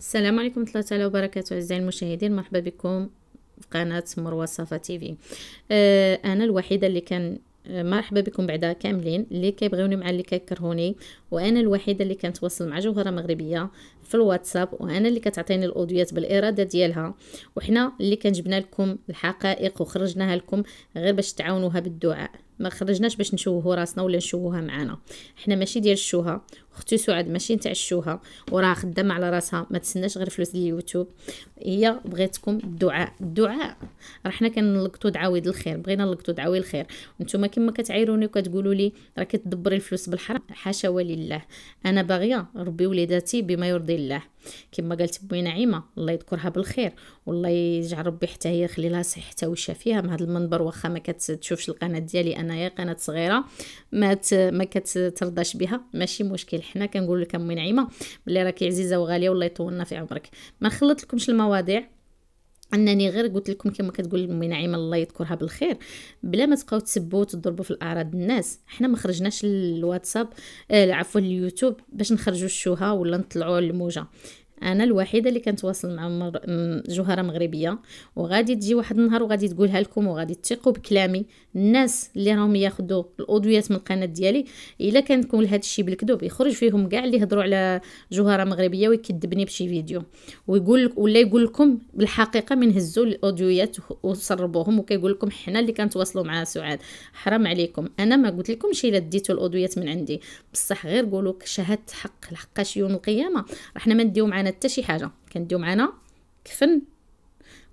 السلام عليكم ورحمه الله وبركاته اعزائي المشاهدين مرحبا بكم في قناه مروه صفا تي في آه، انا الوحيده اللي كان آه، مرحبا بكم بعدا كاملين اللي كيبغيوني مع اللي كيكرهوني وانا الوحيده اللي كنتواصل مع جوهره مغربيه في الواتساب وانا اللي كتعطيني الاوديات بالاراده ديالها وحنا اللي كنجبنا لكم الحقائق وخرجناها لكم غير باش تعاونوها بالدعاء ما خرجناش باش نشوهوا راسنا ولا نشوهوها معانا حنا ماشي ديال الشوهه اختي سعاد ماشي نتاع الشوهه وراها خدامه على راسها ما تسناش غير فلوس اليوتيوب هي بغيتكم الدعاء الدعاء راه حنا كنلقطوا دعاوي الخير بغينا نلقطوا دعاوي الخير وانتم كما كتعايروني وكتقولوا لي راه كتدبري الفلوس بالحرام حاشا ولي الله انا باغيه ربي وليداتي بما يرضي الله كما قالت بوي نعيمه الله يذكرها بالخير والله يجعل ربي حتى هي يخلي لها صحتها ويشافيها من هذا المنبر واخا ما كتشوفش القناه ديالي انايا قناه صغيره ما ما كترضاش بها ماشي مشكل حنا كنقول لك امي نعيمه بلي راكي عزيزه وغاليه والله يطولنا في عمرك ما نخلط لكمش المواضيع انني غير قلت لكم كما كتقول امي نعيمه الله يذكرها بالخير بلا ما تبقاو تسبوا وتضربوا في الاعراض الناس حنا ما خرجناش الواتساب آه عفوا اليوتيوب باش نخرجوا الشوهه ولا نطلعوا الموجه انا الوحيده اللي كنتواصل مع مر... جوهره مغربيه وغادي تجي واحد النهار وغادي تقولها لكم وغادي تثقوا بكلامي الناس اللي راهم ياخذوا الاودويات من القناه ديالي الا كان كون هذا الشيء بالكذوب يخرج فيهم كاع اللي هضروا على جوهره مغربيه ويكذبني بشي فيديو ويقول لك ولا يقول لكم بالحقيقه من هزوا الاودويات وسربوهم وكيقول لكم حنا اللي كنتواصلوا مع سعاد حرام عليكم انا ما قلت لكمش الا ديتوا الاودويات من عندي بصح غير قولوا شهاده حق لحقاش يوم القيامه رحنا ما نديو معنا حتى شي حاجه كنديو معنا كفن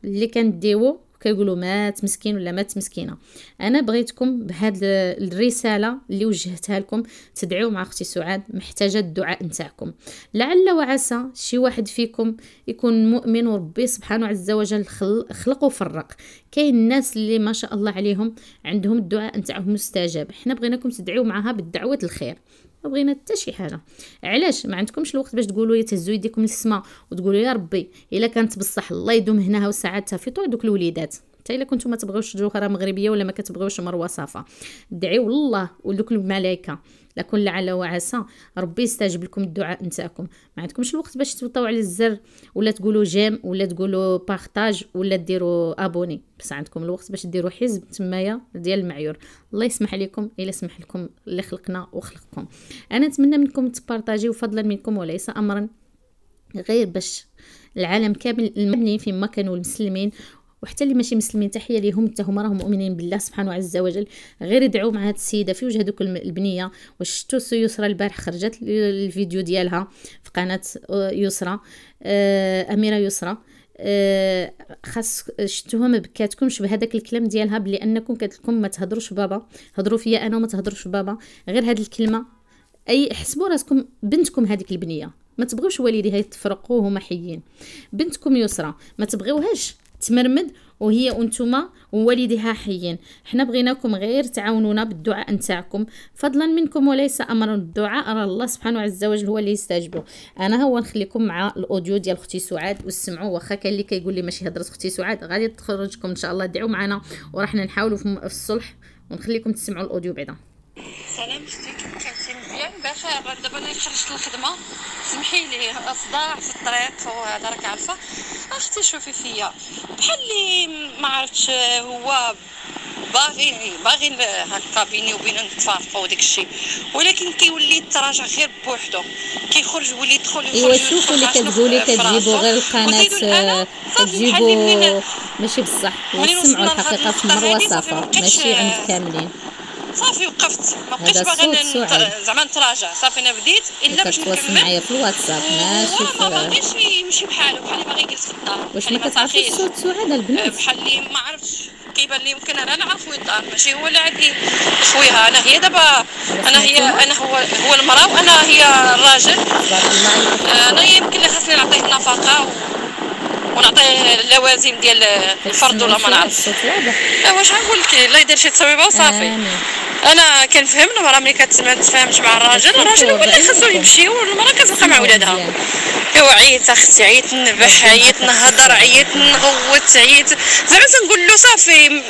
اللي كنديوه كيقولوا مات مسكين ولا مات مسكينه انا بغيتكم بهاد الرساله اللي وجهتها لكم تدعيو مع اختي سعاد محتاجه الدعاء نتاعكم لعل وعسى شي واحد فيكم يكون مؤمن وربي سبحانه عز وجل خلق وفرق كاين الناس اللي ما شاء الله عليهم عندهم الدعاء نتاعهم مستجاب حنا بغيناكم تدعيو معها بالدعوه الخير ما بغينا حتى شي حاجه علاش ما عندكمش الوقت باش تقولوا تهزوا يديكم للسماء وتقولوا يا ربي الا كانت بصح الله يدوم هناها وسعادتها في طوع دوك الوليدات حتى الا كنتو ما تبغيوش جوهره مغربيه ولا ما كتبغيوش مروه صافا دعيو الله ولوك الملائكه لكن كل على وعسى ربي يستجب لكم الدعاء نتاعكم ما عندكمش الوقت باش تبطاو على الزر ولا تقولوا جيم ولا تقولوا بارطاج ولا ديروا ابوني بس عندكم الوقت باش ديروا حزب تمايا ديال المعيور الله يسمح لكم الا سمح لكم اللي خلقنا وخلقكم انا نتمنى منكم تبارطاجيو فضلا منكم وليس امرا غير باش العالم كامل المبني فيما كانوا المسلمين وحتى اللي ماشي مسلمين تحيه ليهم حتى هما راهم مؤمنين بالله سبحانه عز وجل غير يدعوا مع هاد السيده في وجه هذوك البنيه وشتو يسرى البارح خرجت الفيديو ديالها في قناه آه، يسرى آه، اميره يسرى آه، خاص شتوها ما بكاتكمش بهذاك الكلام ديالها بلي انكم لكم ما تهضروش بابا هضروا فيا انا وما تهضروش بابا غير هاد الكلمه اي حسبوا راسكم بنتكم هذيك البنيه ما تبغيوش والديها يتفرقوا وهما حيين بنتكم يسرى ما تبغيوهاش تمرمد وهي انتما ووالدها حيين حنا بغيناكم غير تعاونونا بالدعاء نتاعكم فضلا منكم وليس امرا الدعاء راه الله سبحانه عز وجل هو اللي يستجبه انا هو نخليكم مع الاوديو ديال اختي سعاد واسمعوا واخا كان اللي كيقول لي ماشي هضره اختي سعاد غادي تخرجكم ان شاء الله دعوا معنا وراحنا نحاولوا في الصلح ونخليكم تسمعوا الاوديو بعدا سلام غير دابا انا خرجت للخدمه سمحي لي صداع في الطريق وهذا راك عارفه اختي شوفي فيا بحال اللي ما عرفتش هو باغي باغي هكا بيني وبينه نتفارقوا وداك الشيء ولكن كيولي يتراجع غير بوحدو كيخرج ويولي يدخل ايوا شوفوا اللي كتقولي كتجيبوا غير القناه كتجيبوا ماشي بصح وسمعوا الحقيقه في المروه صافا ماشي عند كاملين صافي وقفت ما بقيتش باغي زعما نتراجع صافي انا بديت الا باش نكمل معايا في الواتساب ماشي في ما باغيش يمشي بحاله بحال باغي يجلس في الدار واش ما كتعرفيش الصوت سعاد البنات أه، بحال اللي ما عرفتش كيبان لي يمكن انا نعرف وين الدار ماشي هو اللي إيه؟ عاد خويها انا هي دابا انا هي انا هو هو المراه وانا هي الراجل أه، انا يمكن اللي خاصني نعطيه النفقه ونعطيه اللوازم ديال الفرد ولا ما نعرفش أه، واش غنقول لك الله يدير شي تصويبه وصافي انا كنفهم المراه ملي كتسمع تفهمش مع الراجل الراجل هو اللي خاصو يمشي والمراه كتبقى مع ولادها ايوا عييت اختي عييت نبح عييت نهضر عييت نغوت عييت زعما تنقول له صافي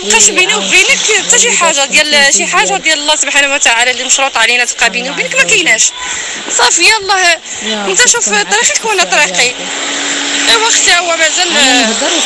تبقاش بيني وبينك حتى شي حاجه ديال شي حاجه ديال الله سبحانه وتعالى اللي مشروط علينا تبقى بيني وبينك ما كايناش صافي يلاه انت شوف طريقك وانا طريقي ايوا اختي هو مازال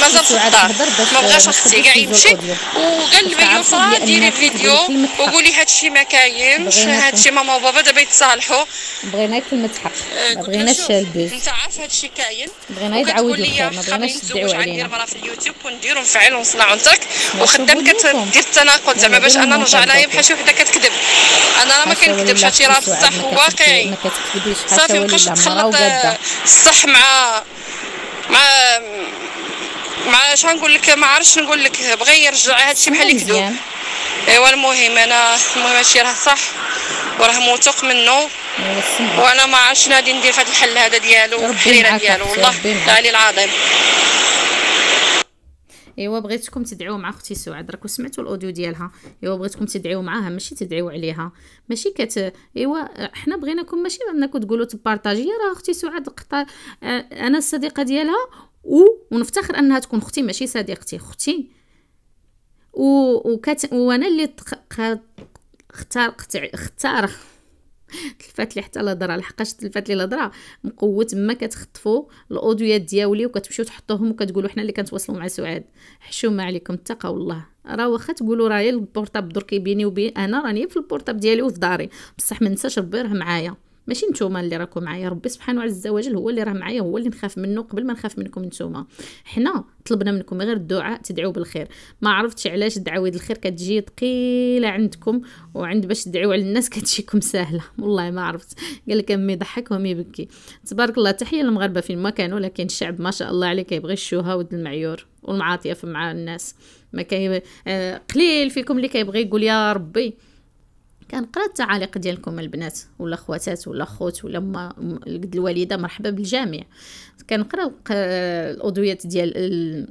مازال في الدار ما بغاش اختي كاع يمشي وقال لي ديري فيديو اليوم وقولي هادشي ما كاينش هادشي ماما وبابا دابا يتصالحوا بغينا كلمه حق ما آه، بغيناش البوز انت عارف هادشي كاين بغينا يتعاودوا الخير ما بغيناش تدعوا علينا ندير مرا في اليوتيوب وندير ونفعل ونصنع ونترك وخدام كتدير التناقض زعما باش انا نرجع لها بحال شي وحده كتكذب انا راه ما كنكذبش هادشي راه بصح واقعي ما كتكذبيش صافي مابقاش تخلط الصح آه، مع مع مع شنو نقول لك ما عرفتش نقول لك بغى يرجع هادشي بحال كذوب ايوا المهم انا المهم هادشي راه صح وراه موثوق منه وانا ما عرفتش غادي ندير في هذا الحل هذا ديالو الحريره ديالو والله العلي العظيم ايوا بغيتكم تدعيو مع اختي سعاد راكم سمعتوا الاوديو ديالها ايوا بغيتكم تدعيو معاها ماشي تدعيو عليها ماشي كت ايوا حنا بغيناكم ماشي انكم تقولوا تبارطاجي راه اختي سعاد قطع آه، انا الصديقه ديالها و ونفتخر انها تكون اختي ماشي صديقتي اختي و... وكت... وانا اللي تق... اختار اختار, اختار... تلفات لي حتى الهضره لحقاش تلفات لي الهضره مقوت تما كتخطفوا الاودويات دياولي وكتمشيو تحطوهم وكتقولوا حنا اللي كنتواصلوا مع سعاد حشومه عليكم الثقه والله راه واخا تقولوا راهي البورتاب درك بيني وبين انا راني في البورتاب ديالي وفي داري بصح ما ننساش ربي راه معايا ماشي نتوما اللي راكم معايا ربي سبحانه عز وجل هو اللي راه معايا هو اللي نخاف منه قبل ما نخاف منكم نتوما حنا طلبنا منكم غير الدعاء تدعوا بالخير ما عرفتش علاش الدعاويد الخير كتجي ثقيله عندكم وعند باش تدعيو على الناس كتجيكم ساهله والله ما عرفت قال لك امي يضحك وامي يبكي تبارك الله تحيه للمغاربه فين ما كانوا لكن الشعب ما شاء الله عليه كيبغي الشوهه ود المعيور والمعاطيه مع الناس ما كي... آه قليل فيكم اللي كيبغي يقول يا ربي كنقرا التعاليق ديالكم البنات ولا خواتات ولا خوت ولا ما قد الوالده مرحبا بالجميع كنقرا الأضوية ديال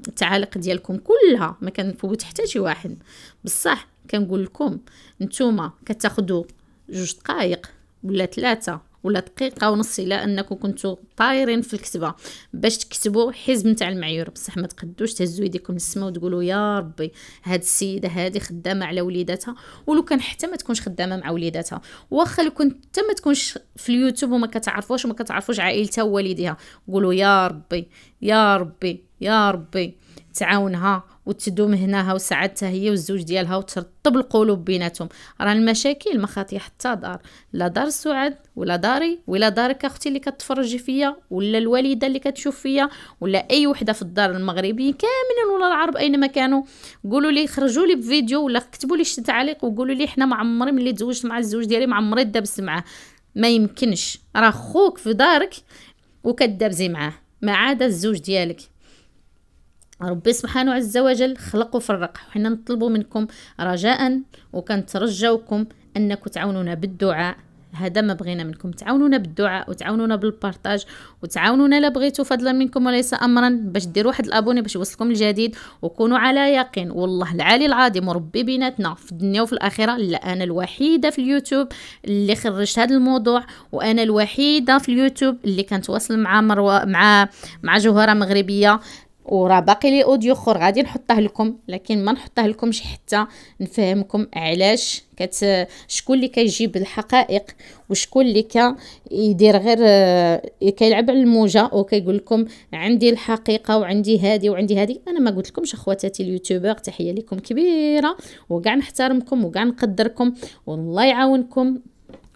التعاليق ديالكم كلها ما كنفوت حتى شي واحد بصح كنقول لكم نتوما كتاخذوا جوج دقائق ولا ثلاثه ولا دقيقه ونص الى انكم كنتوا طايرين في الكتبه باش تكتبوا حزب نتاع المعايير بصح ما تقدوش تهزوا يديكم للسماء وتقولوا يا ربي هاد السيده هادي خدامه على وليداتها ولو كان حتى ما تكونش خدامه مع وليداتها واخا لو كنت حتى ما تكونش في اليوتيوب وما كتعرفوش وما كتعرفوش عائلتها ووالديها قولوا يا ربي يا ربي يا ربي تعاونها وتدوم هناها وسعادتها هي والزوج ديالها وترطب القلوب بيناتهم راه المشاكل ما خاطي حتى دار لا دار سعد ولا داري ولا دارك اختي اللي كتفرجي فيا ولا الوالده اللي كتشوف فيا ولا اي وحده في الدار المغربي كاملين ولا العرب اينما كانوا قولوا لي خرجوا لي بفيديو ولا كتبوا لي شي تعليق وقولوا لي حنا ما عمري ملي تزوجت مع الزوج ديالي ما عمري دابس معاه ما يمكنش راه خوك في دارك وكدابزي معاه ما عدا الزوج ديالك ربي سبحانه عز وجل خلق وفرق وحنا نطلب منكم رجاء وكنترجوكم انكم تعاونونا بالدعاء هذا ما بغينا منكم تعاونونا بالدعاء وتعاونونا بالبارطاج وتعاونونا الا بغيتوا فضلا منكم وليس امرا باش ديروا واحد الابوني باش يوصلكم الجديد وكونوا على يقين والله العالي العظيم وربي بيناتنا في الدنيا وفي الاخره لا انا الوحيده في اليوتيوب اللي خرجت هذا الموضوع وانا الوحيده في اليوتيوب اللي كنتواصل مع مروه مع مع جوهره مغربيه وراه باقي لي اوديو اخر غادي نحطه لكم لكن ما نحطه لكمش حتى نفهمكم علاش كت شكون اللي كيجيب الحقائق وشكون اللي كيدير غير آه، كيلعب على الموجه وكيقول لكم عندي الحقيقه وعندي هادي وعندي هادي انا ما قلت لكمش اخواتاتي اليوتيوبر تحيه لكم كبيره وكاع نحترمكم وكاع نقدركم والله يعاونكم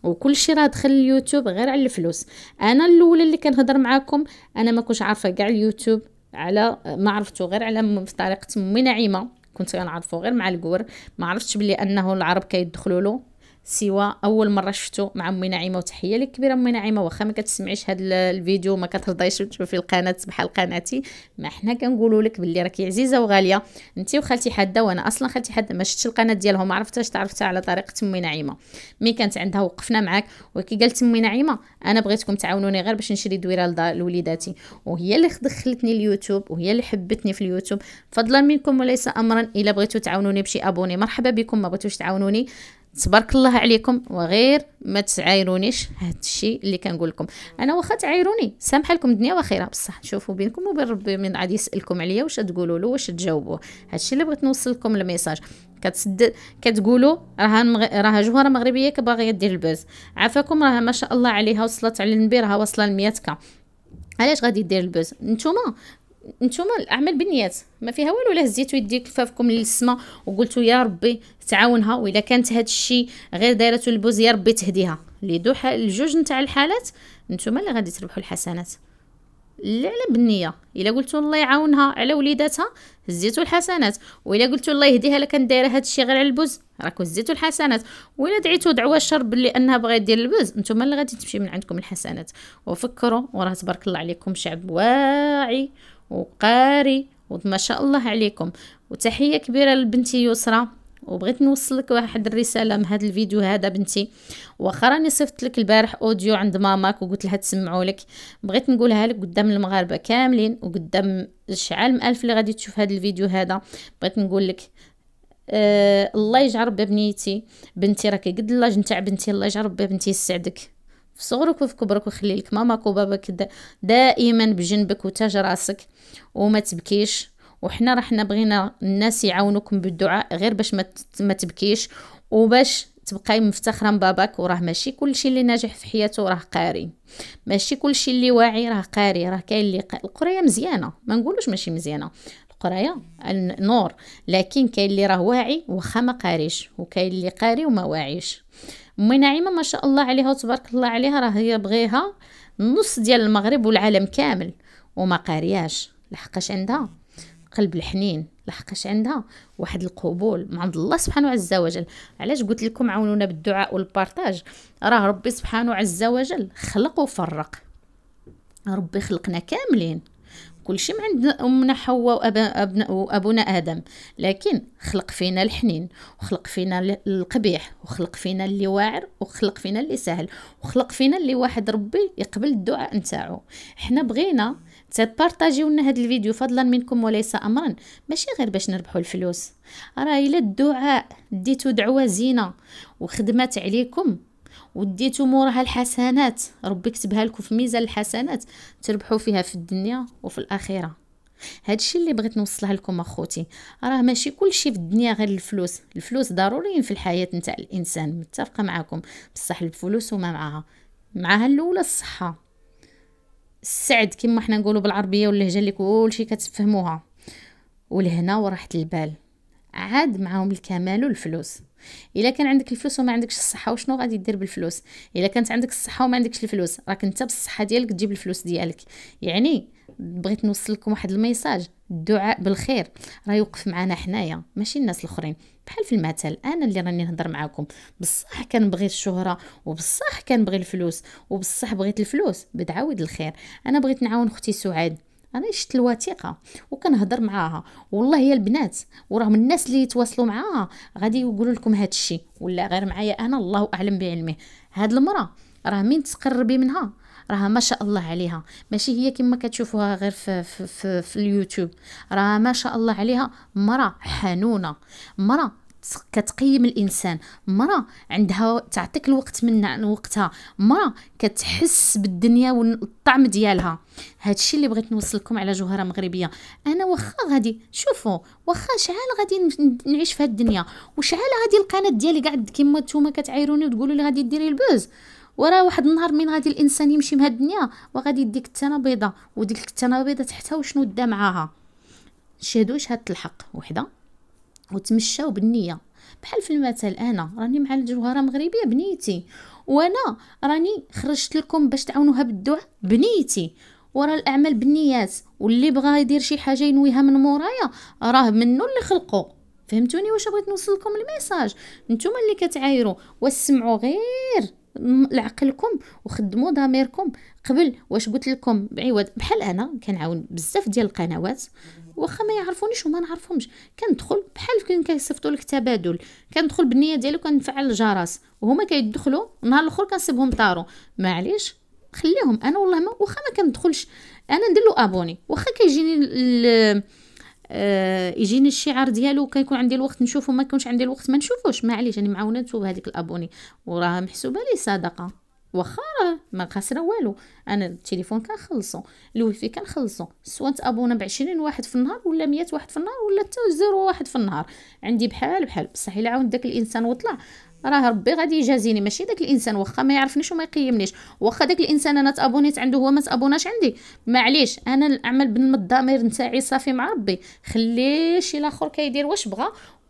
وكل شيء راه دخل اليوتيوب غير على الفلوس انا الاولى اللي كنهضر معاكم انا ما كنتش عارفه كاع اليوتيوب على ما عرفتو غير على في طريقه مي نعيمه كنت كنعرفو غير مع الكور ما عرفتش بلي انه العرب كيدخلوا له سوى اول مره شفتو مع امي نعيمه وتحيه لك كبيره امي نعيمه واخا ما كتسمعيش هذا الفيديو ما كترضايش تشوفي القناه بحال قناتي ما حنا كنقولوا لك باللي راكي عزيزه وغاليه انت وخالتي حاده وانا اصلا خالتي حاده ما شفتش القناه ديالهم ما عرفتهاش تعرفتها على طريقه امي نعيمه مي كانت عندها وقفنا معاك وكي قالت امي نعيمه انا بغيتكم تعاونوني غير باش نشري دويره لوليداتي وهي اللي دخلتني اليوتيوب وهي اللي حبتني في اليوتيوب فضلا منكم وليس امرا الا بغيتو تعاونوني بشي ابوني مرحبا بكم ما بغيتوش تعاونوني تبارك الله عليكم وغير ما تعايرونيش هاد الشيء اللي كنقول لكم انا واخا تعايروني سامحه لكم الدنيا وخيره بصح نشوفوا بينكم وبين ربي من غادي يسالكم عليا واش تقولوا له واش تجاوبوه هادشي اللي بغيت نوصل لكم الميساج كتسد كتقولوا راه مغ... راه جوهره مغربيه كباغيه دير البوز عافاكم راه ما شاء الله عليها وصلت على النبي راه واصله ل 100 علاش غادي دير البوز نتوما نتوما الاعمال بالنيات ما فيها والو لا هزيتو يديك لفافكم للسما وقلتو يا ربي تعاونها الا كانت هذا الشيء غير دايره البوز يا ربي تهديها لي دو الجوج نتاع الحالات نتوما اللي غادي تربحوا الحسنات لا على بالنيه الا قلتو الله يعاونها على وليداتها هزيتو الحسنات والا قلتو الله يهديها لكان دايره هذا الشيء غير على البوز راكو هزيتو الحسنات والا دعيتو دعوه الشر باللي انها بغات دير البوز نتوما اللي غادي تمشي من عندكم الحسنات وفكروا وراه تبارك الله عليكم شعب واعي وقاري وما شاء الله عليكم وتحية كبيرة لبنتي يسرى وبغيت نوصلك واحد الرساله من هذا الفيديو هذا بنتي واخا راني لك البارح اوديو عند ماماك وقلت لها تسمعوا لك بغيت نقولها لك قدام المغاربه كاملين وقدام الشعال مالف اللي غادي تشوف هذا الفيديو هذا بغيت نقول لك آه الله يجعل ربي بنيتي بنتي راكي قد الله نتاع بنتي الله يجعل ربي بنتي يسعدك في صغرك وفي كبرك وخلي لك ماماك وباباك دائما بجنبك وتاج راسك وما تبكيش وحنا راه حنا بغينا الناس يعاونوكم بالدعاء غير باش ما تبكيش وباش تبقاي مفتخره بباباك وراه ماشي كلشي اللي ناجح في حياته راه قاري ماشي كلشي اللي واعي راه قاري راه كاين اللي قاري. القريه مزيانه ما نقولوش ماشي مزيانه القرايه النور لكن كاين اللي راه واعي واخا ما قاريش وكاين اللي قاري وما واعيش امي نعيمه ما شاء الله عليها وتبارك الله عليها راه هي بغيها نص ديال المغرب والعالم كامل وما قارياش لحقاش عندها قلب الحنين لحقاش عندها واحد القبول من عند الله سبحانه عز وجل علاش قلت لكم عاونونا بالدعاء والبارتاج راه ربي سبحانه عز وجل خلق وفرق ربي خلقنا كاملين كلشي من عند امنا حواء وابونا ادم لكن خلق فينا الحنين وخلق فينا القبيح وخلق فينا اللي واعر وخلق فينا اللي سهل وخلق فينا اللي واحد ربي يقبل الدعاء نتاعو حنا بغينا تبارطاجيو لنا هذا الفيديو فضلا منكم وليس امرا ماشي غير باش نربحوا الفلوس راه الا الدعاء ديتو دعوه زينه وخدمات عليكم وديتو موراها الحسنات ربي كتبها لكم في ميزان الحسنات تربحوا فيها في الدنيا وفي الاخره هادشي اللي بغيت نوصلها لكم اخوتي راه ماشي كلشي في الدنيا غير الفلوس الفلوس ضروريين في الحياه نتاع الانسان متفقه معاكم بصح الفلوس وما معاها معاها الاولى الصحه السعد كما حنا نقولوا بالعربيه واللهجه اللي كلشي كتفهموها والهنا وراحه البال عاد معاهم الكمال والفلوس الا كان عندك الفلوس وما عندكش الصحه وشنو غادي دير بالفلوس الا كانت عندك الصحه وما عندكش الفلوس راك انت بالصحه ديالك تجيب الفلوس ديالك يعني بغيت نوصل لكم واحد الميساج الدعاء بالخير راه يوقف معنا حنايا ماشي الناس الاخرين بحال في المثل انا اللي راني نهضر معاكم بصح كنبغي الشهره وبصح كنبغي الفلوس وبصح بغيت الفلوس بدعاود الخير انا بغيت نعاون اختي سعاد انا شفت الوثيقه وكنهضر معاها والله هي البنات وراهم الناس اللي يتواصلوا معاها غادي يقولوا لكم هذا الشيء ولا غير معايا انا الله اعلم بعلمه هاد المراه راه مين تقربي منها راه ما شاء الله عليها ماشي هي كما كتشوفوها غير في, في, في, في اليوتيوب راه ما شاء الله عليها مراه حنونه مراه كتقيم الانسان مرة عندها تعطيك الوقت من وقتها مرة كتحس بالدنيا والطعم ديالها هادشي اللي بغيت نوصلكم على جوهره مغربيه انا واخا غادي شوفوا واخا شحال غادي نعيش في هاد الدنيا وشحال غادي القناه ديالي قاعد كيما نتوما كتعايروني وتقولوا لي غادي ديري البوز وراه واحد النهار من غادي الانسان يمشي من هاد الدنيا وغادي يديك التانه بيضه وديك التانه بيضه تحتها وشنو دا معاها شهدوش هاد الحق وحده وتمشاو بالنيه بحال في المثل انا راني مع الجوهره مغربيه بنيتي وانا راني خرجت لكم باش تعاونوها بالدعاء بنيتي ورا الاعمال بالنيات واللي بغى يدير شي حاجه ينويها من مورايا راه منو اللي خلقو فهمتوني واش بغيت نوصل لكم الميساج نتوما اللي كتعايروا واسمعوا غير لعقلكم وخدموا ضميركم قبل واش قلت لكم بعوض بحال انا كنعاون بزاف ديال القنوات واخا ما يعرفونيش وما نعرفهمش كندخل بحال كان كيصيفطوا لك تبادل كندخل بالنيه ديالي وكنفعل الجرس وهما كيدخلوا نهار الاخر كنسيبهم طارو معليش خليهم انا والله ما واخا ما كندخلش انا ندير له ابوني واخا كيجيني آه يجيني الشعار ديالو كيكون عندي الوقت نشوفه ما كونش عندي الوقت ما نشوفوش معليش انا يعني معاوناتو بهذيك الابوني وراها محسوبه لي صدقه واخا ما خاسره والو انا التليفون كنخلصو الويفي كنخلصو سواء تابونا ب 20 واحد في النهار ولا 100 واحد في النهار ولا حتى زيرو واحد في النهار عندي بحال بحال بصح الا عاون داك الانسان وطلع راه ربي غادي يجازيني ماشي داك الانسان واخا ما يعرفنيش وما يقيمنيش واخا داك الانسان انا تابونيت عنده هو ما تابوناش عندي معليش انا نعمل بالمضامير نتاعي صافي مع ربي خليه شي لاخر كيدير واش بغا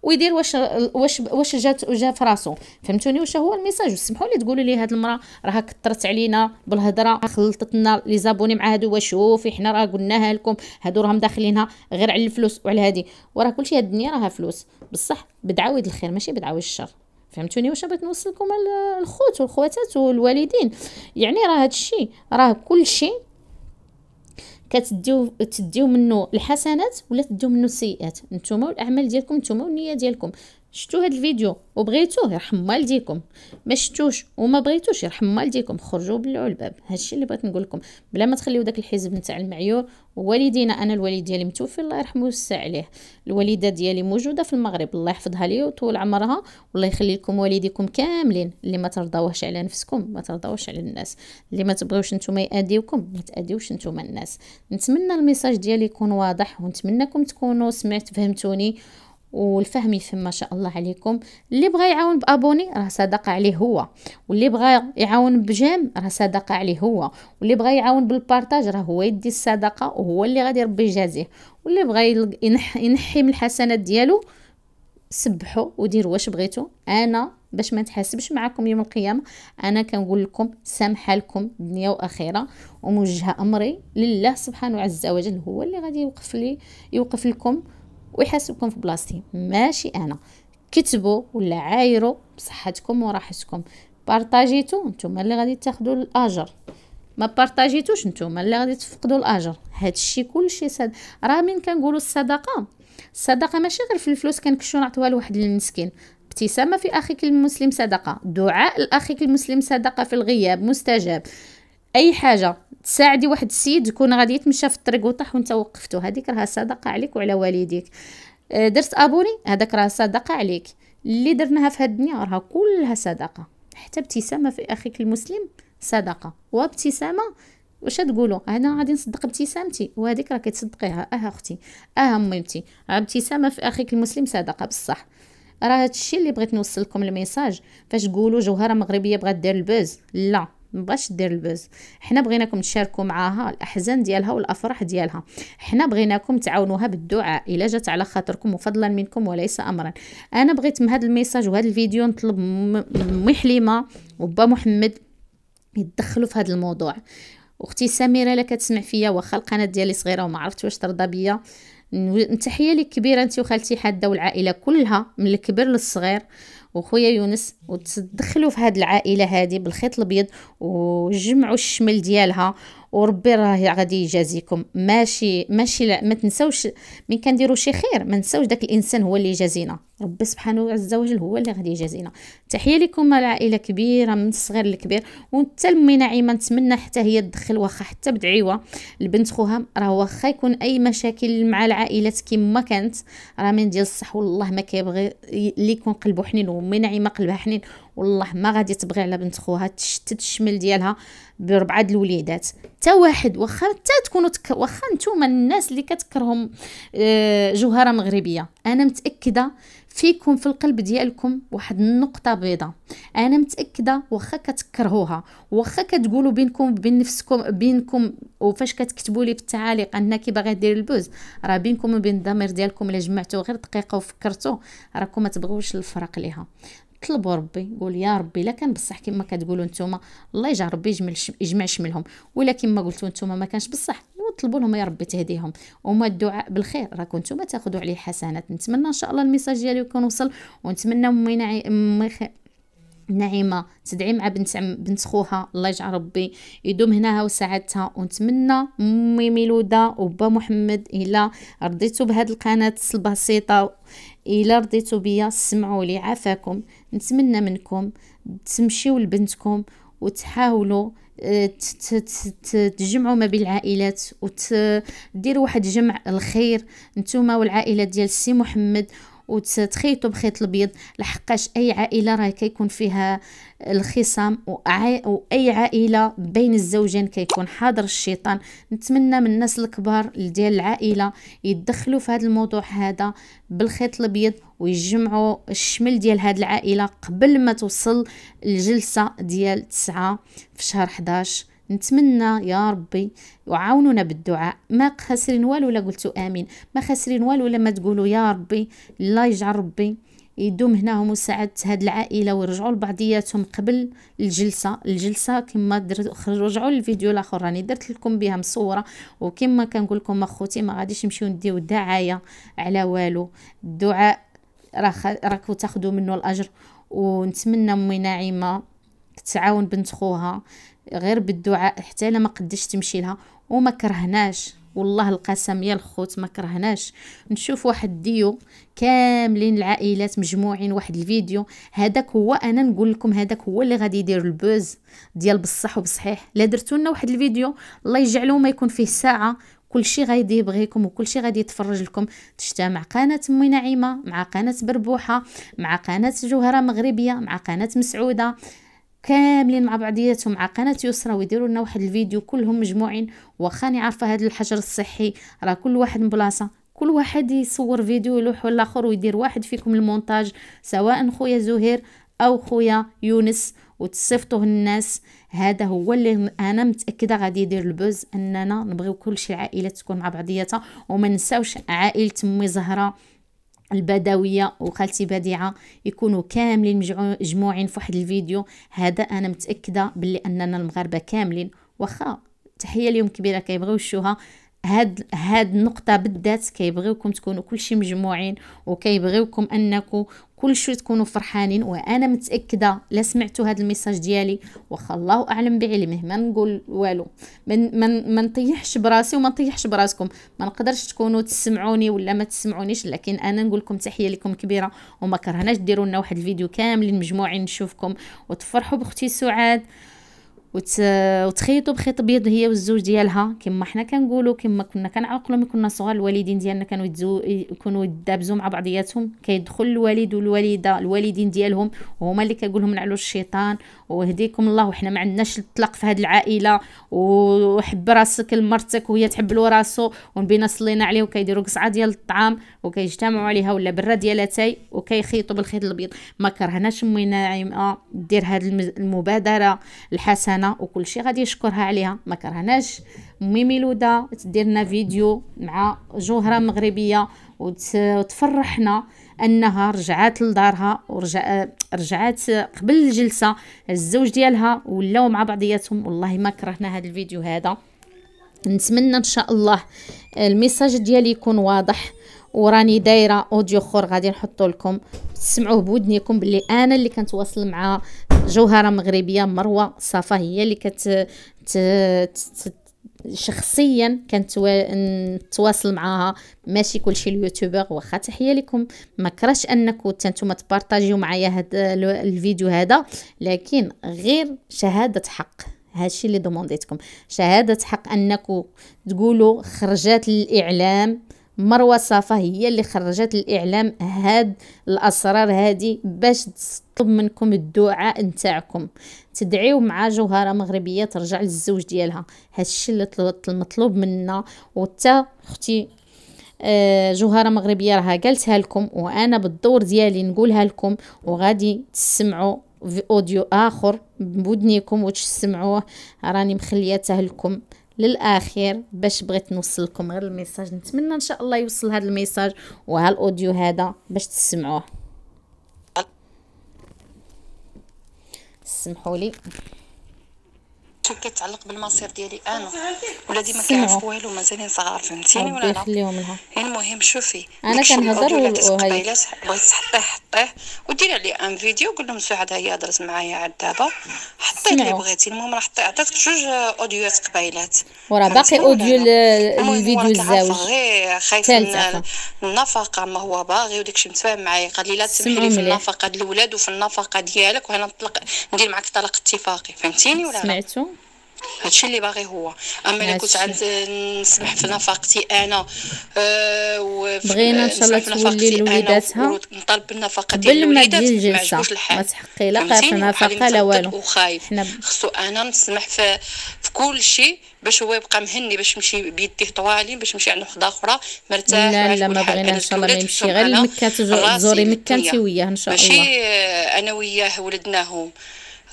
ويدير واش واش واش جات جا في راسو فهمتوني واش هو الميساج سمحوا لي تقولوا لي هاد المراه راه كثرت علينا بالهضره خلطتنا لي زابوني مع هادو وشوفي حنا راه قلناها لكم هادو راهم داخلينها غير على الفلوس وعلى هادي وراه كلشي هاد الدنيا راها فلوس بصح بدعاويد الخير ماشي بدعاويد الشر فهمتوني واش بغيت نوصلكم الخوت والخواتات والوالدين يعني راه هادشي راه كلشي كتديو تديو منه الحسنات ولا تديو منه السيئات نتوما والاعمال ديالكم نتوما والنيه ديالكم شفتوا هذا الفيديو وبغيتوه يرحم والديكم ما شفتوش وما بغيتوش يرحم والديكم خرجوا بلعوا الباب هادشي اللي بغيت نقول لكم بلا ما تخليو داك الحزب نتاع المعيور والدينا انا الوالد ديالي متوفي الله يرحمه ويوسع عليه الوالده ديالي موجوده في المغرب الله يحفظها لي وطول عمرها والله يخلي لكم والديكم كاملين اللي ما ترضاوهش على نفسكم ما ترضاوش على الناس اللي ما تبغيوش نتوما ياديوكم ما تاديوش نتوما الناس نتمنى الميساج ديالي يكون واضح ونتمنىكم تكونوا سمعت فهمتوني والفهم يفهم ما شاء الله عليكم اللي بغى يعاون بابوني راه صدقه عليه هو واللي بغى يعاون بجام راه صدقه عليه هو واللي بغى يعاون بالبارطاج راه هو يدي الصدقه وهو اللي غادي ربي يجازيه واللي بغى ينحي من الحسنات ديالو سبحوا وديروا واش بغيتوا انا باش ما نتحاسبش معكم يوم القيامه انا كنقول لكم سامحه لكم دنيا واخره وموجهه امري لله سبحانه عز وجل هو اللي غادي يوقف لي يوقف لكم ويحاسبكم في بلاصتي ماشي انا كتبوا ولا عايروا بصحتكم وراحتكم بارطاجيتو نتوما اللي غادي تاخذوا الاجر ما بارطاجيتوش نتوما اللي غادي تفقدوا الاجر هادشي كلشي صد... راه من كنقولوا الصدقه الصدقه ماشي غير في الفلوس كنكشو نعطوها لواحد المسكين ابتسامه في اخيك المسلم صدقه دعاء لاخيك المسلم صدقه في الغياب مستجاب اي حاجه تساعدي واحد السيد يكون غادي يتمشى في الطريق وطاح وانت وقفتو هذيك راه صدقه عليك وعلى والديك آه، درت ابوني هذاك راه صدقه عليك اللي درناها في هاد الدنيا راها كلها صدقه حتى ابتسامه في اخيك المسلم صدقه وابتسامه واش تقولوا انا غادي نصدق ابتسامتي وهذيك راه كتصدقيها اه اختي اه ميمتي ابتسامه في اخيك المسلم صدقه بصح راه هادشي اللي بغيت نوصل لكم الميساج فاش تقولوا جوهره مغربيه بغات دير البوز لا مبغاش دير البوز حنا بغيناكم تشاركوا معاها الاحزان ديالها والافراح ديالها حنا بغيناكم تعاونوها بالدعاء الا جات على خاطركم وفضلا منكم وليس امرا انا بغيت من هذا الميساج وهذا الفيديو نطلب امي حليمه وبا محمد يتدخلوا في هذا الموضوع اختي سميره لا كتسمع فيا واخا القناه ديالي صغيره وما عرفت واش ترضى بيا تحيه لك كبيره انت وخالتي حاده والعائله كلها من الكبير للصغير وخويا يونس وتدخلوا في هاد العائله هادي بالخيط الابيض وجمعوا الشمل ديالها وربي راه غادي يجازيكم ماشي ماشي لا ما تنساوش من كنديروا شي خير ما نساوش داك الانسان هو اللي يجازينا ربي سبحانه عز وجل هو اللي غادي يجازينا تحيه لكم العائله كبيره من الصغير للكبير وانت امي نتمنى حتى هي تدخل واخا حتى بدعيوه لبنت خوها راه واخا يكون اي مشاكل مع العائلات كما كانت راه من ديال الصح والله ما كيبغي اللي يكون قلبه حنين وامي قلبها حنين والله ما غادي تبغي على بنت خوها تشتت الشمل ديالها بربعه د الوليدات حتى واحد واخا حتى تكونوا تك... واخا نتوما الناس اللي كتكرهم آه، جوهره مغربيه انا متاكده فيكم في القلب ديالكم واحد النقطه بيضاء انا متاكده واخا كتكرهوها واخا كتقولوا بينكم بين نفسكم بينكم وفاش كتكتبوا لي في التعاليق انك باغي دير البوز راه بينكم وبين الضمير ديالكم الا جمعتوا غير دقيقه وفكرتوا راكم ما تبغوش الفرق ليها طلبوا ربي قول يا ربي الا كان بصح كما كتقولوا نتوما الله يجعل ربي يجمل يجمع شملهم ولا كما قلتوا نتوما ما كانش بصح وطلبوا لهم يا ربي تهديهم وما الدعاء بالخير راه كنتوما تاخذوا عليه حسنات نتمنى ان شاء الله الميساج ديالي يكون وصل ونتمنى امي نعي... نعيمه تدعي مع بنت عم بنت خوها الله يجعل ربي يدوم هناها وسعادتها ونتمنى امي ميلوده وبا محمد الا رضيتوا بهذه القناه البسيطه إلا رضيتو بيا سمعوا لي عافاكم نتمنى منكم تمشيو لبنتكم وتحاولوا آه، تجمعوا ما بين العائلات وتديروا واحد جمع الخير نتوما والعائله ديال سي محمد وتخيطوا بخيط الابيض لحقاش اي عائله راه كيكون فيها الخصام واي عائله بين الزوجين كيكون حاضر الشيطان نتمنى من الناس الكبار ديال العائله يدخلوا في هذا الموضوع هذا بالخيط الابيض ويجمعوا الشمل ديال هاد العائله قبل ما توصل الجلسه ديال 9 في شهر 11 نتمنى يا ربي وعاونونا بالدعاء ما خاسرين والو لا قلتوا امين ما خاسرين والو لما تقولوا يا ربي الله يجعل ربي يدوم هنا هم مساعدة هاد العائله ويرجعوا لبعضياتهم قبل الجلسه الجلسه كما درت رجعوا للفيديو الاخر راني درت لكم بها مصوره وكما كنقول لكم اخوتي ما غاديش نمشيو نديو دعايه على والو الدعاء راكو تاخذوا منه الاجر ونتمنى امي ناعمه تعاون بنت خوها غير بالدعاء حتى الا ما قدش تمشي لها وما كرهناش والله القسم يا الخوت ما كرهناش نشوف واحد ديو كاملين العائلات مجموعين واحد الفيديو هذاك هو انا نقول لكم هذاك هو اللي غادي يدير البوز ديال بصح وبصحيح لا درتوا لنا واحد الفيديو الله يجعله ما يكون فيه ساعه كلشي غادي يبغيكم شيء غادي يتفرج لكم تجتمع قناه امي نعيمه مع قناه بربوحه مع قناه جوهره مغربيه مع قناه مسعوده كاملين مع بعضياتهم مع قناه يسرى ويديروا لنا واحد الفيديو كلهم مجموعين واخا راني عارفه هذا الحجر الصحي راه كل واحد من بلاصه كل واحد يصور فيديو يلوح ولا اخر ويدير واحد فيكم المونتاج سواء خويا زهير او خويا يونس وتصيفطوه الناس هذا هو اللي انا متاكده غادي يدير البوز اننا نبغيو كلشي العائله تكون مع بعضياتها وما نساوش عائله امي زهره البدويه وخالتي بديعه يكونوا كاملين مجموعين في واحد الفيديو هذا انا متاكده باللي اننا المغاربه كاملين واخا تحيه اليوم كبيره كيبغيو يشوها هاد هاد النقطه بالذات كيبغيوكم تكونوا كلشي مجموعين وكيبغيوكم انكم كل شيء تكونوا فرحانين وانا متاكده لا سمعتوا هذا الميساج ديالي واخا الله اعلم بعلمه ما نقول والو من ما نطيحش براسي وما نطيحش براسكم ما نقدرش تكونوا تسمعوني ولا ما تسمعونيش لكن انا نقول لكم تحيه لكم كبيره وما كرهناش ديروا لنا واحد الفيديو كاملين مجموعين نشوفكم وتفرحوا باختي سعاد وت... وتخيطوا بخيط ابيض هي والزوج ديالها كما حنا كنقولوا كما كنا كنعقلوا ملي كنا صغار الوالدين ديالنا كانوا يتزو... يكونوا يدابزوا مع بعضياتهم كيدخل الوالد والوالده الوالدين ديالهم وهما اللي كيقول لهم نعلو الشيطان وهديكم الله وحنا ما عندناش الطلاق في هذه العائله وحب راسك لمرتك وهي تحب له راسو ونبينا صلينا عليه وكيديروا قصعه ديال الطعام وكيجتمعوا عليها ولا بره ديال اتاي وكيخيطوا بالخيط الابيض ما كرهناش امي ناعمه دير هذه المبادره الحسنه معنا وكل شيء غادي يشكرها عليها ما كرهناش امي ميلوده تدير لنا فيديو مع جوهره مغربيه وتفرحنا انها رجعات لدارها ورجع رجعات قبل الجلسه الزوج ديالها ولاو مع بعضياتهم والله ما كرهنا هذا الفيديو هذا نتمنى ان شاء الله الميساج ديالي يكون واضح وراني دايره اوديو اخر غادي نحطو لكم تسمعوه بودنيكم باللي انا اللي كنتواصل مع جوهره مغربيه مروه صفا هي اللي كت ت... ت... ت... شخصيا نتواصل معاها ماشي كلشي اليوتيوبر واخا تحيه لكم ما كرهش انكم نتوما تبارطاجيو معايا هذا الفيديو هذا لكن غير شهاده حق هادشي اللي دومونديتكم شهاده حق انكم تقولوا خرجات الاعلام مروه صفا هي اللي خرجت الاعلام هاد الاسرار هادي باش تطلب منكم الدعاء نتاعكم تدعيو مع جوهره مغربيه ترجع للزوج ديالها هادشي اللي المطلوب منا وتا اختي آه، جوهره مغربيه راها قالتها لكم وانا بالدور ديالي نقولها لكم وغادي تسمعوا في اوديو اخر بودنيكم وتسمعوه راني مخلياته لكم للاخير باش بغيت نوصلكم غير الميساج نتمنى ان شاء الله يوصل هذا الميساج وهالاوديو هذا باش تسمعوه سمحوا لي كان كيتعلق بالمصير ديالي انا ولادي ما كيعرف والو مازالين صغار فهمتيني ولا لا يعني المهم شوفي انا كنهضر وهي بغيت تحطيه حطيه وديري عليه ان فيديو قول لهم سعاد هي هضرت معايا عاد دابا حطي اللي بغيتي المهم راه حطي عطيتك جوج اوديوات قبيلات وراه باقي اوديو الفيديو الزوج خايف من النفقه ما هو باغي وديك شي متفاهم معايا قال لي لا تسمحي لي في النفقه ديال الولاد وفي النفقه ديالك وهنا نطلق ندير معاك طلاق اتفاقي فهمتيني ولا لا سمعتو هادشي اللي باغي هو اما الا كنت عاد نسمح في نفقتي انا أه بغينا ان شاء الله تولي لوليداتها نطلب النفقه ديال الوليدات ما عجبوش الحال ما تحقي لا قير في نفقه لا والو وخايف خصو انا نسمح في, في كل شيء باش هو يبقى مهني باش يمشي بيديه طوالي باش يمشي عند وحده اخرى مرتاح لا لا ما بغينا ان شاء الله ما يمشي غير لمكه تزوري مكه انت وياه ان شاء الله ماشي آه، انا وياه ولدناهم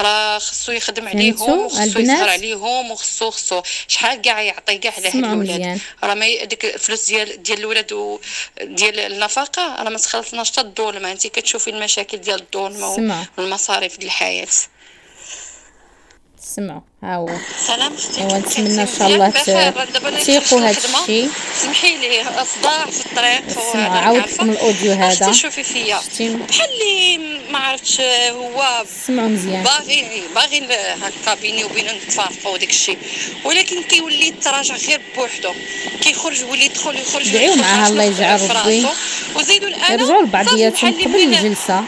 راه خصو يخدم عليهم وخصو يسهر عليهم وخصو خصو شحال كاع يعطي كاع على هاد الولاد راه ما ديك الفلوس ديال ديال الولاد وديال ديال النفقه راه ما تخلصناش حتى الظلمه انت كتشوفي المشاكل ديال الظلمه والمصاريف ديال الحياه سمعوا ها هو ايوا نتمنى ان شاء الله تيقوا هذا الشيء سمحي لي صداع في الطريق سمعوا عاودكم الاوديو هذا شوفي فيا بحال اللي ما عرفتش هو سمعوا مزيان باغي باغي هكا بيني وبينه نتفارقوا وداك الشيء ولكن كيولي يتراجع غير بوحدو كيخرج يولي يدخل يخرج دعيو معاها الله يجعل ربي وزيدوا الان رجعوا لبعضياتهم قبل الجلسه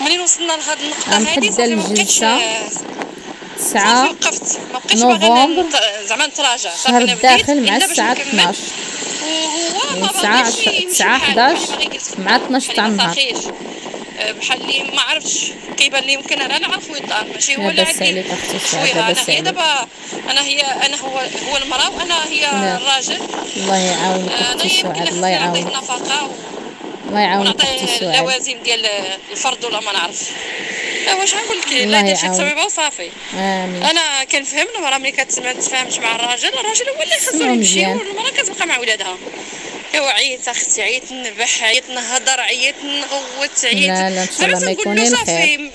منين وصلنا لهذه النقطه هذه آه، ما الجلسه 9 نوفمبر زعما نتراجع شهر الداخل مع الساعة 12 9 9 11 مع 12 تاع النهار بحال اللي ما عرفتش كيبان لي يمكن انا نعرف وين الدار ماشي هو اللي عندي شويه انا هي دابا انا هي انا هو هو المراه وانا هي الراجل الله يعاونك اختي سعاد الله يعاونك نفقه الله يعاونك اختي سعاد اللوازم ديال الفرد ولا ما نعرفش لا واش نقول لك لا دير شي تصويبه وصافي انا كنفهم المراه ملي كتسمع تفهمش مع الراجل الراجل هو اللي خاصو يمشي والمراه كتبقى مع ولادها ايوا عييت اختي عييت نذبح عييت نهضر عييت نغوت عييت لا لا ان شاء الله ما يكون الخير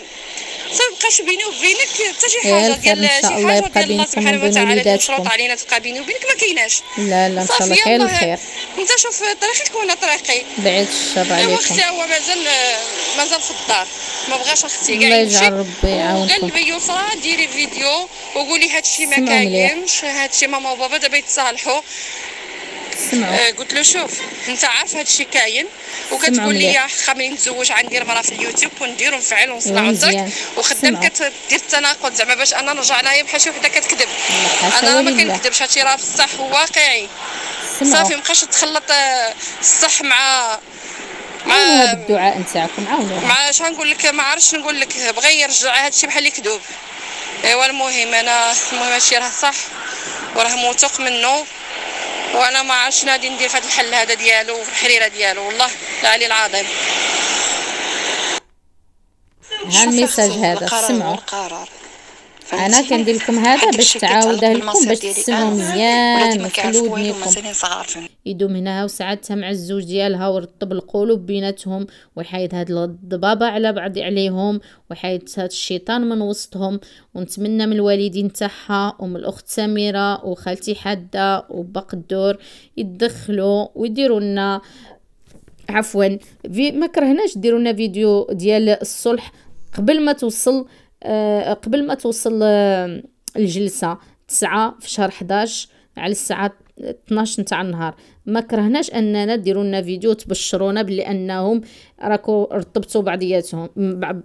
تبقاش بيني وبينك حتى شي حاجه ديال شي حاجه ديال الله سبحانه وتعالى مشروط علينا تبقى بيني وبينك ما كايناش لا لا ان شاء الله خير الخير انت شوف طريقك وانا طريقي بعيد الشر عليكم اختي هو مازال مازال في الدار ما بغاش اختي كاع الله يجعل ربي يعاونكم لي يسرى ديري فيديو وقولي هادشي ما كاينش هادشي ماما وبابا دابا يتصالحوا آه قلت له شوف انت عارف هادشي كاين وكتقول لي حقا ملي نتزوج عندي المراه في اليوتيوب وندير ونفعل ونصنع ونترك وخدام كتدير التناقض زعما باش انا نرجع لها بحال شي وحده كتكذب انا ما كنكذبش هادشي راه بصح وواقعي نعم. صافي مابقاش تخلط آه، الصح مع مع عاونوها الدعاء نتاعكم عاونوا مع شحال نقول لك ما عرفتش نقول لك بغى يرجع الشيء بحال يكذب ايوا المهم انا المهم هادشي راه صح وراه موثوق منه وانا ما عرفتش غادي ندير في هذا الحل هذا ديالو في الحريره ديالو والله العلي العظيم ها الميساج هذا سمعوا القرار انا كندير لكم هذا باش تعاودوه لكم باش تسمعوا مزيان وخلو ودنيكم يدوم هنا وسعدتها مع الزوج ديالها ورطب القلوب بيناتهم ويحيد هاد الضبابه على بعض عليهم ويحيد هاد الشيطان من وسطهم ونتمنى من الوالدين تاعها ومن الاخت سميره وخالتي حاده وباق الدور يدخلوا ويديروا لنا عفوا في ما كرهناش ديروا لنا فيديو ديال الصلح قبل ما توصل آه، قبل ما توصل آه، الجلسه 9 في شهر 11 على الساعه 12 نتاع النهار ما كرهناش اننا ديروا لنا فيديو تبشرونا بلي انهم راكو رتبتوا بعضياتهم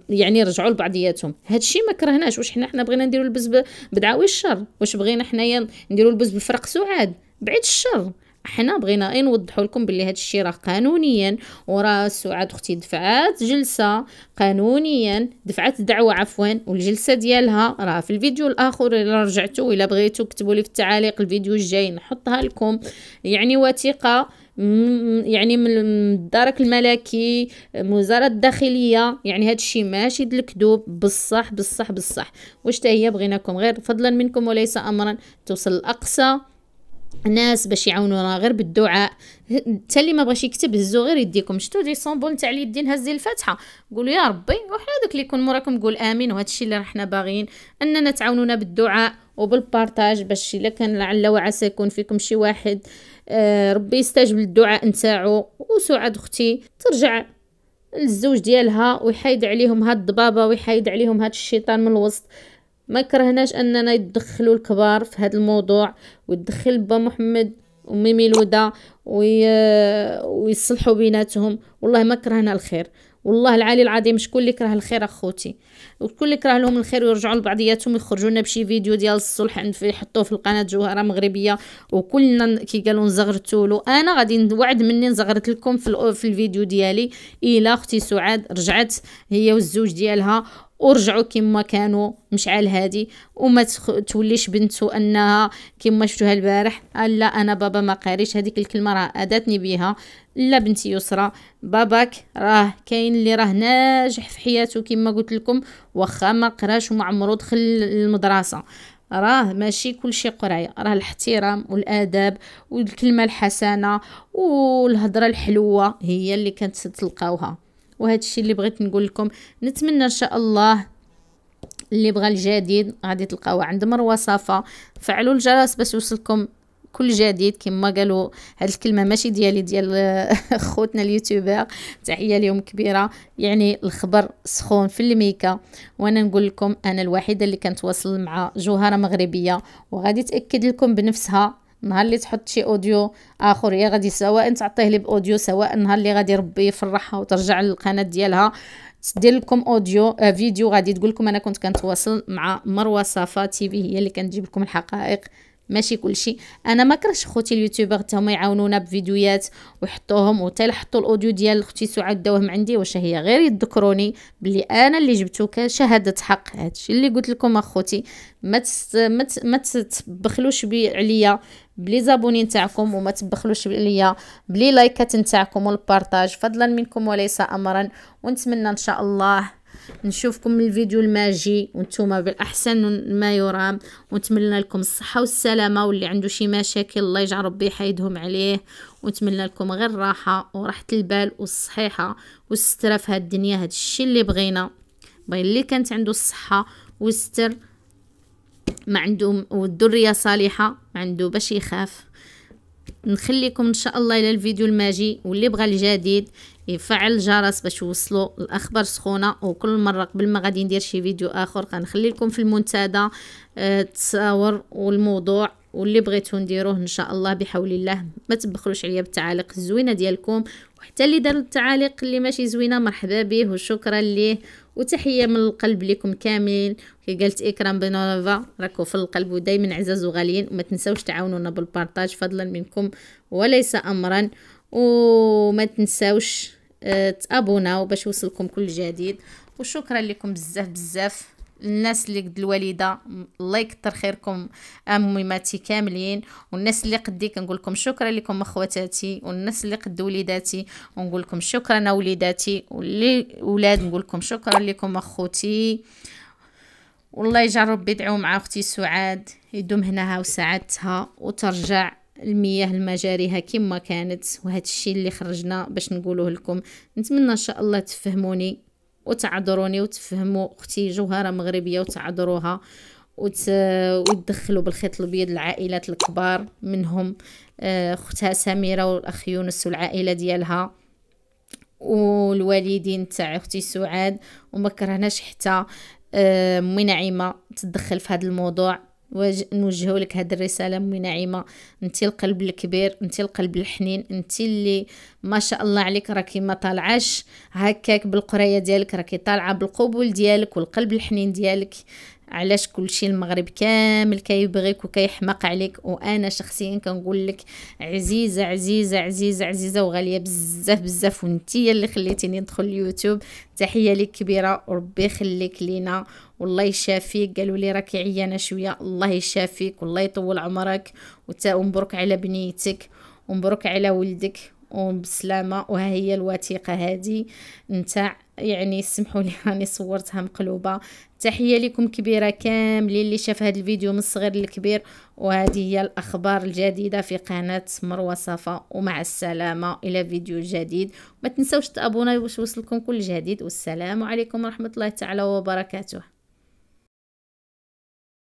يعني رجعوا لبعضياتهم هادشي ما كرهناش واش حنا حنا بغينا نديروا البز بدعاوي الشر واش بغينا حنايا نديروا البز بفرق سعاد بعيد الشر حنا بغينا غير نوضحوا لكم باللي هذا الشيء راه قانونيا وراه سعاد اختي دفعات جلسه قانونيا دفعات دعوه عفوا والجلسه ديالها راه في الفيديو الاخر الا رجعتوا الا بغيتوا كتبوا لي في التعاليق الفيديو الجاي نحطها لكم يعني وثيقه يعني من الدرك الملكي وزاره الداخليه يعني هاد الشيء ماشي دلكدوب الكذوب بصح بصح بصح واش هي بغيناكم غير فضلا منكم وليس امرا توصل الاقصى ناس باش يعاونونا غير بالدعاء حتى اللي ما بغاش يكتب هزو غير يديكم شتو دي صومبول تاع اليدين هزي الفاتحه قولوا يا ربي وحنا دوك اللي يكون موراكم قول امين وهذا الشيء اللي رحنا باغيين اننا تعاونونا بالدعاء وبالبارتاج باش الا كان لعل وعسى يكون فيكم شي واحد آه ربي يستجب للدعاء نتاعو وسعاد اختي ترجع للزوج ديالها ويحيد عليهم هاد الضبابه ويحيد عليهم هاد الشيطان من الوسط ما كرهناش اننا يدخلوا الكبار في هذا الموضوع ويدخل با محمد وميمي لودا ويصلحوا بيناتهم والله ما كرهنا الخير والله العلي العظيم شكون اللي كره الخير اخوتي وشكون اللي كره لهم الخير ويرجعوا لبعضياتهم يخرجوا لنا بشي فيديو ديال الصلح يحطوه في القناه جوهره مغربيه وكلنا كي قالوا نزغرتوا له انا غادي نوعد مني نزغرت لكم في, في الفيديو ديالي الى إيه اختي سعاد رجعت هي والزوج ديالها ورجعوا كما كانوا مشعل هادي وما توليش بنتو انها كما شفتوها البارح لا انا بابا ما قاريش هذيك الكلمه راه اداتني بها لا بنتي يسرى باباك راه كاين اللي راه ناجح في حياته كما قلت لكم واخا ما قراش وما عمرو دخل المدرسه راه ماشي كلشي قرعي راه الاحترام والاداب والكلمه الحسنه والهضره الحلوه هي اللي كانت تلقاوها وهذا الشيء اللي بغيت نقول لكم نتمنى ان شاء الله اللي بغى الجديد غادي تلقاوه عند مروه صفا فعلوا الجرس باش يوصلكم كل جديد كما قالوا هذه الكلمه ماشي ديالي ديال خوتنا اليوتيوبر تحيه لهم كبيره يعني الخبر سخون في الميكا وانا نقول لكم انا الوحيده اللي كنتواصل مع جوهره مغربيه وغادي تاكد لكم بنفسها نهار اللي تحط شي اوديو اخر هي غادي سواء تعطيه لي باوديو سواء نهار اللي غادي ربي يفرحها وترجع للقناه ديالها تدير لكم اوديو آه فيديو غادي تقول لكم انا كنت كنتواصل مع مروه صفا تي في هي اللي كتجيب لكم الحقائق ماشي كلشي انا ما كرهش خوتي اليوتيوبر حتى هما يعاونونا بفيديوهات ويحطوهم وحتى حطوا الاوديو ديال اختي سعاد داوهم عندي واش هي غير يذكروني بلي انا اللي جبتو كشهاده حق هادشي اللي قلت لكم اخوتي ما ما, تس ما تبخلوش عليا بلي زابوني نتاعكم وما تبخلوش ليا بلي لايكات نتاعكم والبارطاج فضلا منكم وليس امرا ونتمنى ان شاء الله نشوفكم الفيديو الماجي وانتم بالاحسن ما يرام ونتمنى لكم الصحه والسلامه واللي عنده شي مشاكل الله يجعل ربي يحيدهم عليه ونتمنى لكم غير الراحه وراحه البال والصحيحه والستره في هاد الدنيا هاد الشي اللي بغينا باين اللي كانت عنده الصحه والستر ما عنده والدرية صالحة ما عنده باش يخاف نخليكم ان شاء الله الى الفيديو الماجي واللي بغى الجديد يفعل الجرس باش يوصلوا الاخبار سخونه وكل مره قبل ما غادي ندير شي فيديو اخر غنخلي لكم في المنتدى التصاور آه، والموضوع واللي بغيتو نديروه ان شاء الله بحول الله ما تبخلوش عليا بالتعاليق الزوينه ديالكم وحتى اللي دار التعاليق اللي ماشي زوينه مرحبا به وشكرا ليه وتحيه من القلب لكم كامل كي قالت اكرام بنوفا راكو في القلب ودائما عزاز وغاليين وما تنساوش تعاونونا بالبارطاج فضلا منكم وليس امرا وما تنساوش آه، تابوناو باش يوصلكم كل جديد وشكرا لكم بزاف بزاف الناس اللي قد الوالده الله يكثر خيركم اميماتي كاملين والناس اللي قدي كنقول لكم شكرا لكم اخواتاتي والناس اللي قد وليداتي ونقول لكم شكرا وليداتي واللي ولاد نقول لكم شكرا لكم اخوتي والله يجعل ربي يدعو مع اختي سعاد يدوم هناها وسعادتها وترجع المياه لمجاريها كما كانت وهذا الشيء اللي خرجنا باش نقولوه لكم نتمنى ان شاء الله تفهموني وتعذروني وتفهموا اختي جوهره مغربيه وتعذروها وت... وتدخلوا بالخيط الابيض العائلات الكبار منهم آه، اختها سميره والاخ يونس والعائله ديالها والوالدين تاع اختي سعاد وما كرهناش حتى آه، مي نعيمه تدخل في هذا الموضوع نوجه لك هذه الرساله امي نعيمه انت القلب الكبير انت القلب الحنين انت اللي ما شاء الله عليك راكي ما طالعاش هكاك بالقريه ديالك راكي طالعه بالقبول ديالك والقلب الحنين ديالك علاش كلشي المغرب كامل كيبغيك وكيحماق عليك وانا شخصيا كنقول لك عزيزه عزيزه عزيزه عزيزه وغاليه بزاف بزاف وانتي اللي خليتيني ندخل اليوتيوب تحيه لك كبيره وربي يخليك لينا والله يشافيك قالوا لي راكي عيانه شويه الله يشافيك والله يطول عمرك مبروك على بنيتك ومبروك على ولدك وبسلامه وها هي الوثيقه هذه نتاع يعني اسمحوا لي راني صورتها مقلوبه تحيه لكم كبيره كاملين اللي شاف هذا الفيديو من الصغير للكبير وهذه هي الاخبار الجديده في قناه مروه صفا ومع السلامه الى فيديو جديد ما تنسوش تابوناي باش يوصلكم كل جديد والسلام عليكم ورحمه الله تعالى وبركاته